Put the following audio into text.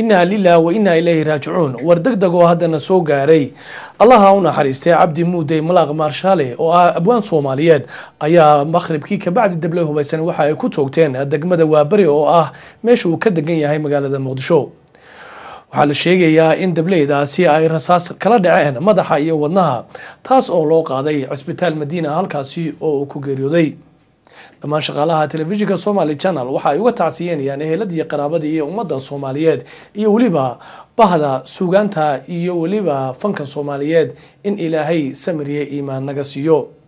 inaa lilah wa inaa ilayhi raajicuun war degdeg oo haddana soo gaaray allaha u naxariistay cabdi muuday malaaq maarshaale oo ah abwaan soomaaliyeed ayaa maqhribkii kabacdi dable hubaysan waxa ay ku toogteen degmada waabari oo ah meesha uu ka degan yahay magaalada muqdisho waxaa la sheegayaa in dableydaasi ay rasaas kala dhaceen madaxa iyo wadnaha taas oo loo qaaday cisbitaal madiina halkaasi oo uu ku geeriyooday dhammaan shaqaalaha telefishinka somali channel waxa ay uga tacsiiyanayaan eheladii qaraabadii iyo ummadda soomaaliyeed iyo weliba bahda suugaanta iyo weliba fanka soomaaliyeed in ilaahay samiriye iimaan naga siiyo